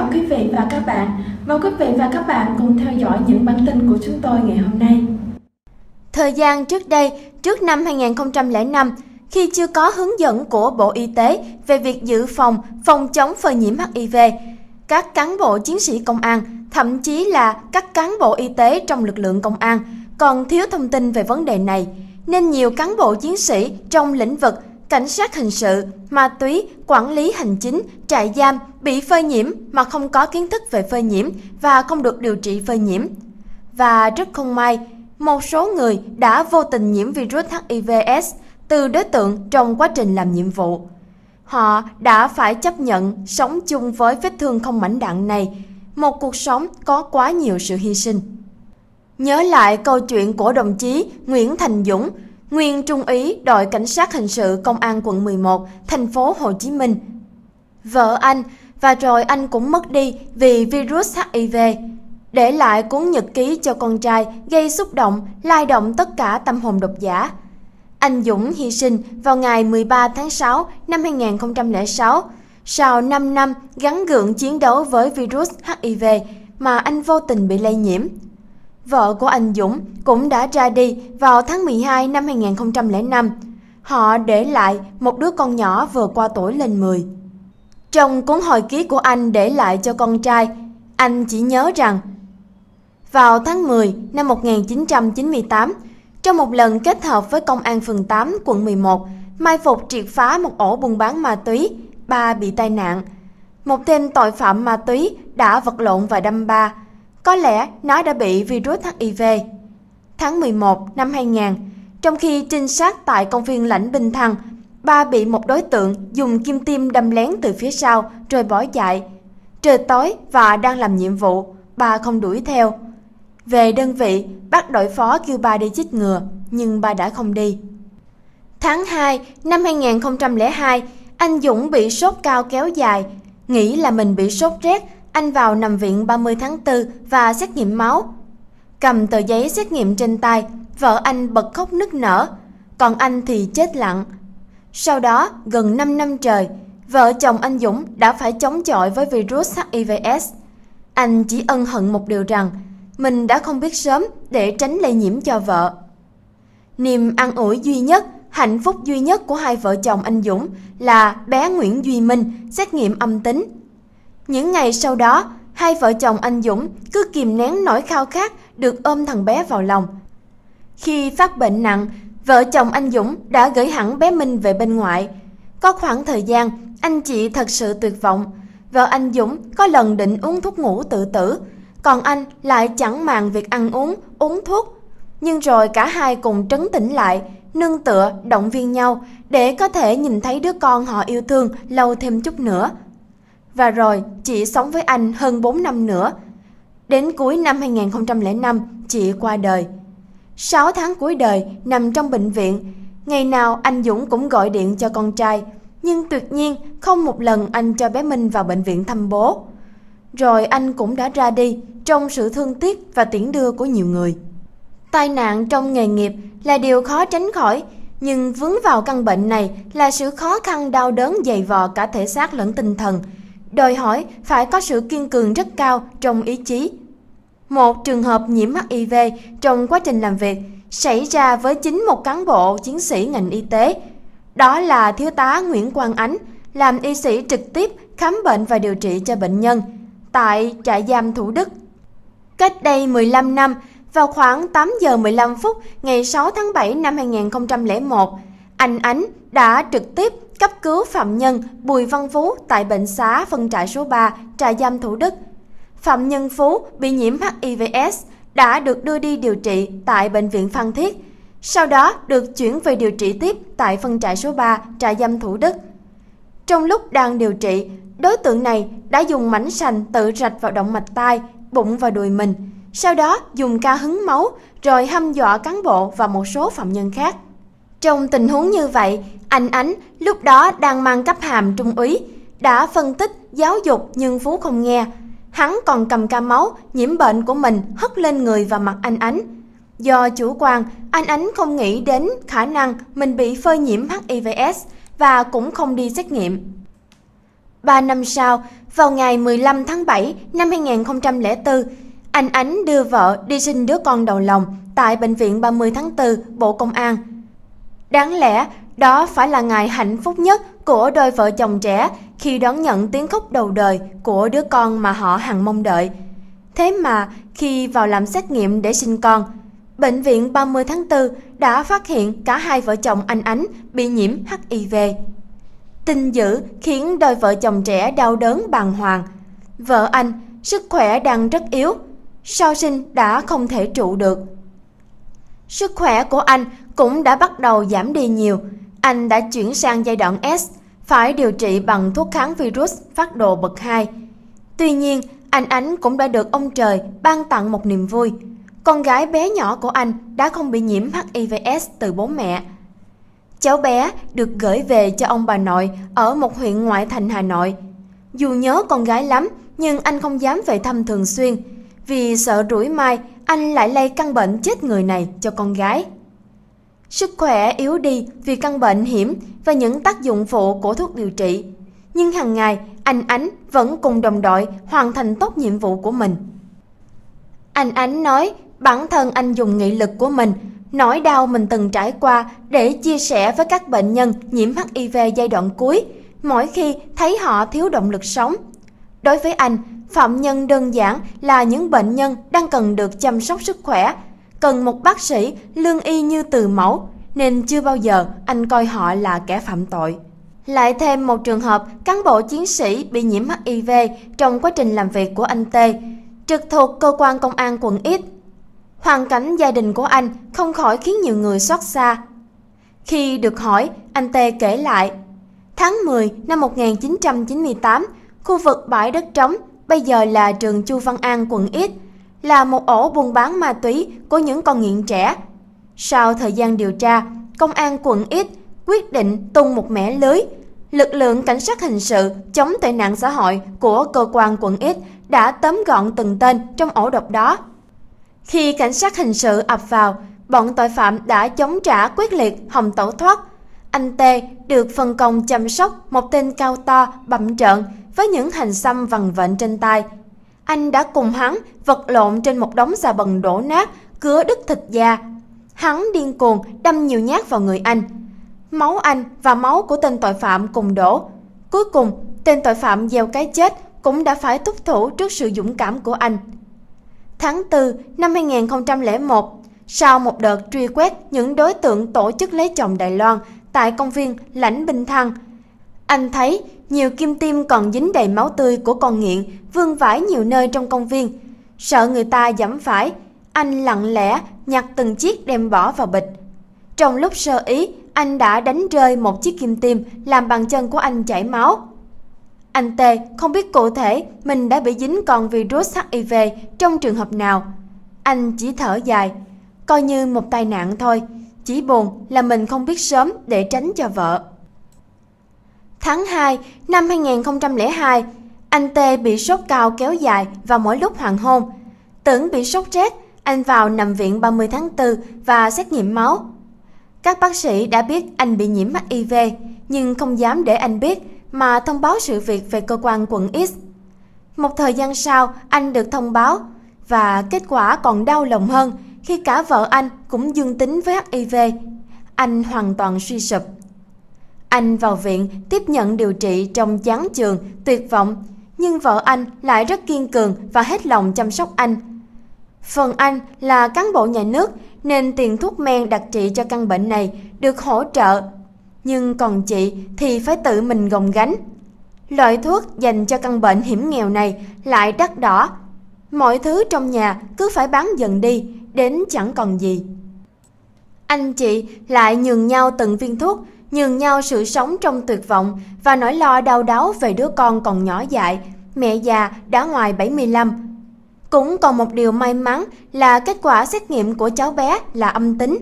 chào quý vị và các bạn. Mời quý vị và các bạn cùng theo dõi những bản tin của chúng tôi ngày hôm nay. Thời gian trước đây, trước năm 2005, khi chưa có hướng dẫn của Bộ Y tế về việc dự phòng, phòng chống phơi nhiễm HIV, các cán bộ chiến sĩ công an, thậm chí là các cán bộ y tế trong lực lượng công an còn thiếu thông tin về vấn đề này, nên nhiều cán bộ chiến sĩ trong lĩnh vực cảnh sát hình sự, ma túy, quản lý hành chính, trại giam bị phơi nhiễm mà không có kiến thức về phơi nhiễm và không được điều trị phơi nhiễm. Và rất không may, một số người đã vô tình nhiễm virus HIVS từ đối tượng trong quá trình làm nhiệm vụ. Họ đã phải chấp nhận sống chung với vết thương không mảnh đạn này, một cuộc sống có quá nhiều sự hy sinh. Nhớ lại câu chuyện của đồng chí Nguyễn Thành Dũng, nguyên trung ý, đội cảnh sát hình sự công an quận 11, thành phố Hồ Chí Minh. Vợ anh và rồi anh cũng mất đi vì virus HIV. Để lại cuốn nhật ký cho con trai gây xúc động, lai động tất cả tâm hồn độc giả. Anh Dũng hy sinh vào ngày 13 tháng 6 năm 2006, sau 5 năm gắn gượng chiến đấu với virus HIV mà anh vô tình bị lây nhiễm vợ của anh Dũng cũng đã ra đi vào tháng 12 năm 2005. Họ để lại một đứa con nhỏ vừa qua tuổi lên 10. Trong cuốn hồi ký của anh để lại cho con trai, anh chỉ nhớ rằng vào tháng 10 năm 1998, trong một lần kết hợp với Công an phường 8, quận 11, mai phục triệt phá một ổ buôn bán ma túy, ba bị tai nạn. Một tên tội phạm ma túy đã vật lộn và đâm ba, có lẽ nó đã bị virus HIV. Tháng 11 năm 2000, trong khi trinh sát tại công viên lãnh Bình Thăng, ba bị một đối tượng dùng kim tiêm đâm lén từ phía sau rồi bỏ chạy. Trời tối và đang làm nhiệm vụ, bà không đuổi theo. Về đơn vị, bác đội phó kêu bà đi chích ngừa, nhưng bà đã không đi. Tháng 2 năm 2002, anh Dũng bị sốt cao kéo dài, nghĩ là mình bị sốt rét anh vào nằm viện 30 tháng 4 và xét nghiệm máu. Cầm tờ giấy xét nghiệm trên tay, vợ anh bật khóc nức nở, còn anh thì chết lặng. Sau đó, gần 5 năm trời, vợ chồng anh Dũng đã phải chống chọi với virus HIVS. Anh chỉ ân hận một điều rằng, mình đã không biết sớm để tránh lây nhiễm cho vợ. Niềm an ủi duy nhất, hạnh phúc duy nhất của hai vợ chồng anh Dũng là bé Nguyễn Duy Minh xét nghiệm âm tính những ngày sau đó, hai vợ chồng anh Dũng cứ kìm nén nỗi khao khát được ôm thằng bé vào lòng. Khi phát bệnh nặng, vợ chồng anh Dũng đã gửi hẳn bé Minh về bên ngoại. Có khoảng thời gian, anh chị thật sự tuyệt vọng. Vợ anh Dũng có lần định uống thuốc ngủ tự tử, còn anh lại chẳng màng việc ăn uống, uống thuốc. Nhưng rồi cả hai cùng trấn tĩnh lại, nương tựa, động viên nhau để có thể nhìn thấy đứa con họ yêu thương lâu thêm chút nữa và rồi chị sống với anh hơn 4 năm nữa. Đến cuối năm 2005, chị qua đời. 6 tháng cuối đời nằm trong bệnh viện, ngày nào anh Dũng cũng gọi điện cho con trai, nhưng tuyệt nhiên không một lần anh cho bé Minh vào bệnh viện thăm bố. Rồi anh cũng đã ra đi trong sự thương tiếc và tiễn đưa của nhiều người. Tai nạn trong nghề nghiệp là điều khó tránh khỏi, nhưng vướng vào căn bệnh này là sự khó khăn đau đớn dày vò cả thể xác lẫn tinh thần – đòi hỏi phải có sự kiên cường rất cao trong ý chí. Một trường hợp nhiễm HIV trong quá trình làm việc xảy ra với chính một cán bộ chiến sĩ ngành y tế. Đó là thiếu tá Nguyễn Quang Ánh, làm y sĩ trực tiếp khám bệnh và điều trị cho bệnh nhân tại trại giam Thủ Đức. Cách đây 15 năm, vào khoảng 8 giờ 15 phút ngày 6 tháng 7 năm 2001, anh Ánh đã trực tiếp cấp cứu phạm nhân Bùi Văn Phú tại bệnh xá phân trại số 3, trại giam Thủ Đức. Phạm nhân Phú bị nhiễm HIVS đã được đưa đi điều trị tại bệnh viện Phan Thiết, sau đó được chuyển về điều trị tiếp tại phân trại số 3, trại giam Thủ Đức. Trong lúc đang điều trị, đối tượng này đã dùng mảnh sành tự rạch vào động mạch tai, bụng và đùi mình, sau đó dùng ca hứng máu rồi hăm dọa cán bộ và một số phạm nhân khác. Trong tình huống như vậy, anh Ánh lúc đó đang mang cấp hàm trung úy, đã phân tích, giáo dục nhưng Phú không nghe. Hắn còn cầm ca máu, nhiễm bệnh của mình hất lên người và mặt anh Ánh. Do chủ quan, anh Ánh không nghĩ đến khả năng mình bị phơi nhiễm HIVS và cũng không đi xét nghiệm. ba năm sau, vào ngày 15 tháng 7 năm 2004, anh Ánh đưa vợ đi sinh đứa con đầu lòng tại Bệnh viện 30 tháng 4, Bộ Công an – Đáng lẽ đó phải là ngày hạnh phúc nhất của đôi vợ chồng trẻ khi đón nhận tiếng khóc đầu đời của đứa con mà họ hằng mong đợi. Thế mà khi vào làm xét nghiệm để sinh con, Bệnh viện 30 tháng 4 đã phát hiện cả hai vợ chồng anh Ánh bị nhiễm HIV. Tin dữ khiến đôi vợ chồng trẻ đau đớn bàng hoàng. Vợ anh, sức khỏe đang rất yếu, sau sinh đã không thể trụ được. Sức khỏe của anh cũng đã bắt đầu giảm đi nhiều. Anh đã chuyển sang giai đoạn S, phải điều trị bằng thuốc kháng virus phát độ bậc 2. Tuy nhiên, anh Ánh cũng đã được ông trời ban tặng một niềm vui. Con gái bé nhỏ của anh đã không bị nhiễm HIVS từ bố mẹ. Cháu bé được gửi về cho ông bà nội ở một huyện ngoại thành Hà Nội. Dù nhớ con gái lắm, nhưng anh không dám về thăm thường xuyên, vì sợ rủi mai anh lại lây căn bệnh chết người này cho con gái. Sức khỏe yếu đi vì căn bệnh hiểm và những tác dụng phụ của thuốc điều trị. Nhưng hàng ngày, anh Ánh vẫn cùng đồng đội hoàn thành tốt nhiệm vụ của mình. Anh Ánh nói bản thân anh dùng nghị lực của mình, nỗi đau mình từng trải qua để chia sẻ với các bệnh nhân nhiễm HIV giai đoạn cuối, mỗi khi thấy họ thiếu động lực sống. Đối với anh, phạm nhân đơn giản là những bệnh nhân đang cần được chăm sóc sức khỏe cần một bác sĩ lương y như từ mẫu, nên chưa bao giờ anh coi họ là kẻ phạm tội. Lại thêm một trường hợp cán bộ chiến sĩ bị nhiễm HIV trong quá trình làm việc của anh T, trực thuộc cơ quan công an quận X. Hoàn cảnh gia đình của anh không khỏi khiến nhiều người xót xa. Khi được hỏi, anh T kể lại, tháng 10 năm 1998, khu vực bãi đất trống, bây giờ là trường Chu Văn An, quận X, là một ổ buôn bán ma túy của những con nghiện trẻ. Sau thời gian điều tra, công an quận X quyết định tung một mẻ lưới. Lực lượng cảnh sát hình sự chống tệ nạn xã hội của cơ quan quận X đã tóm gọn từng tên trong ổ độc đó. Khi cảnh sát hình sự ập vào, bọn tội phạm đã chống trả quyết liệt hòng tẩu thoát. Anh Tê được phân công chăm sóc một tên cao to, bậm trợn với những hành xăm vằn vện trên tay – anh đã cùng hắn vật lộn trên một đống xà bần đổ nát, cứa đứt thịt da. Hắn điên cuồng đâm nhiều nhát vào người anh. Máu anh và máu của tên tội phạm cùng đổ. Cuối cùng, tên tội phạm gieo cái chết cũng đã phải thúc thủ trước sự dũng cảm của anh. Tháng 4 năm 2001, sau một đợt truy quét những đối tượng tổ chức lấy chồng Đài Loan tại công viên Lãnh Bình Thăng, anh thấy nhiều kim tim còn dính đầy máu tươi của con nghiện, vương vãi nhiều nơi trong công viên. Sợ người ta dẫm phải, anh lặng lẽ nhặt từng chiếc đem bỏ vào bịch. Trong lúc sơ ý, anh đã đánh rơi một chiếc kim tim làm bàn chân của anh chảy máu. Anh T không biết cụ thể mình đã bị dính còn virus HIV trong trường hợp nào. Anh chỉ thở dài, coi như một tai nạn thôi, chỉ buồn là mình không biết sớm để tránh cho vợ. Tháng 2 năm 2002, anh T bị sốt cao kéo dài và mỗi lúc hoàng hôn. Tưởng bị sốt rét, anh vào nằm viện 30 tháng 4 và xét nghiệm máu. Các bác sĩ đã biết anh bị nhiễm HIV nhưng không dám để anh biết mà thông báo sự việc về cơ quan quận X. Một thời gian sau, anh được thông báo và kết quả còn đau lòng hơn khi cả vợ anh cũng dương tính với HIV. Anh hoàn toàn suy sụp. Anh vào viện tiếp nhận điều trị trong chán trường, tuyệt vọng, nhưng vợ anh lại rất kiên cường và hết lòng chăm sóc anh. Phần anh là cán bộ nhà nước nên tiền thuốc men đặc trị cho căn bệnh này được hỗ trợ. Nhưng còn chị thì phải tự mình gồng gánh. Loại thuốc dành cho căn bệnh hiểm nghèo này lại đắt đỏ. Mọi thứ trong nhà cứ phải bán dần đi, đến chẳng còn gì. Anh chị lại nhường nhau từng viên thuốc nhường nhau sự sống trong tuyệt vọng và nỗi lo đau đáu về đứa con còn nhỏ dại, mẹ già đã ngoài 75. Cũng còn một điều may mắn là kết quả xét nghiệm của cháu bé là âm tính.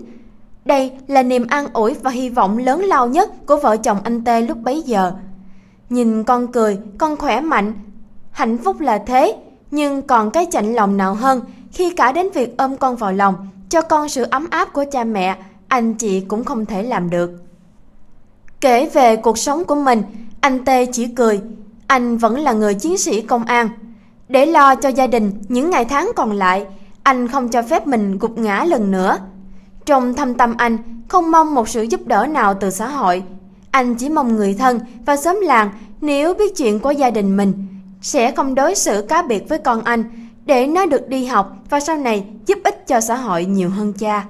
Đây là niềm an ủi và hy vọng lớn lao nhất của vợ chồng anh Tê lúc bấy giờ. Nhìn con cười, con khỏe mạnh. Hạnh phúc là thế, nhưng còn cái chạnh lòng nào hơn khi cả đến việc ôm con vào lòng, cho con sự ấm áp của cha mẹ, anh chị cũng không thể làm được. Kể về cuộc sống của mình, anh Tê chỉ cười. Anh vẫn là người chiến sĩ công an. Để lo cho gia đình những ngày tháng còn lại, anh không cho phép mình gục ngã lần nữa. Trong thâm tâm anh, không mong một sự giúp đỡ nào từ xã hội. Anh chỉ mong người thân và xóm làng nếu biết chuyện của gia đình mình, sẽ không đối xử cá biệt với con anh để nó được đi học và sau này giúp ích cho xã hội nhiều hơn cha.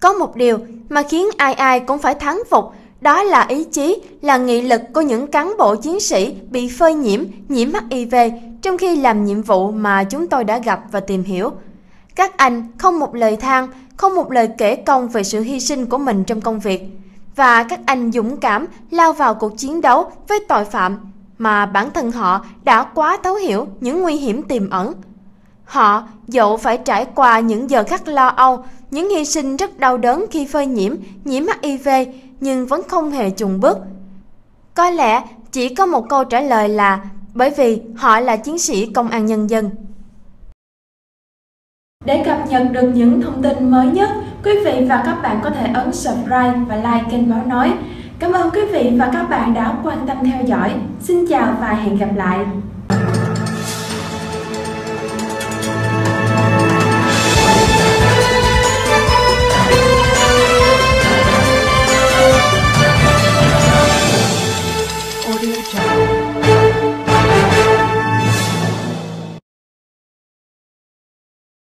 Có một điều mà khiến ai ai cũng phải thắng phục đó là ý chí, là nghị lực của những cán bộ chiến sĩ bị phơi nhiễm, nhiễm HIV trong khi làm nhiệm vụ mà chúng tôi đã gặp và tìm hiểu. Các anh không một lời than, không một lời kể công về sự hy sinh của mình trong công việc. Và các anh dũng cảm lao vào cuộc chiến đấu với tội phạm mà bản thân họ đã quá thấu hiểu những nguy hiểm tiềm ẩn. Họ dẫu phải trải qua những giờ khắc lo âu, những hy sinh rất đau đớn khi phơi nhiễm, nhiễm HIV, nhưng vẫn không hề chùn bước. Có lẽ chỉ có một câu trả lời là bởi vì họ là chiến sĩ công an nhân dân. Để cập nhật được những thông tin mới nhất, quý vị và các bạn có thể ấn subscribe và like kênh Báo Nói. Cảm ơn quý vị và các bạn đã quan tâm theo dõi. Xin chào và hẹn gặp lại!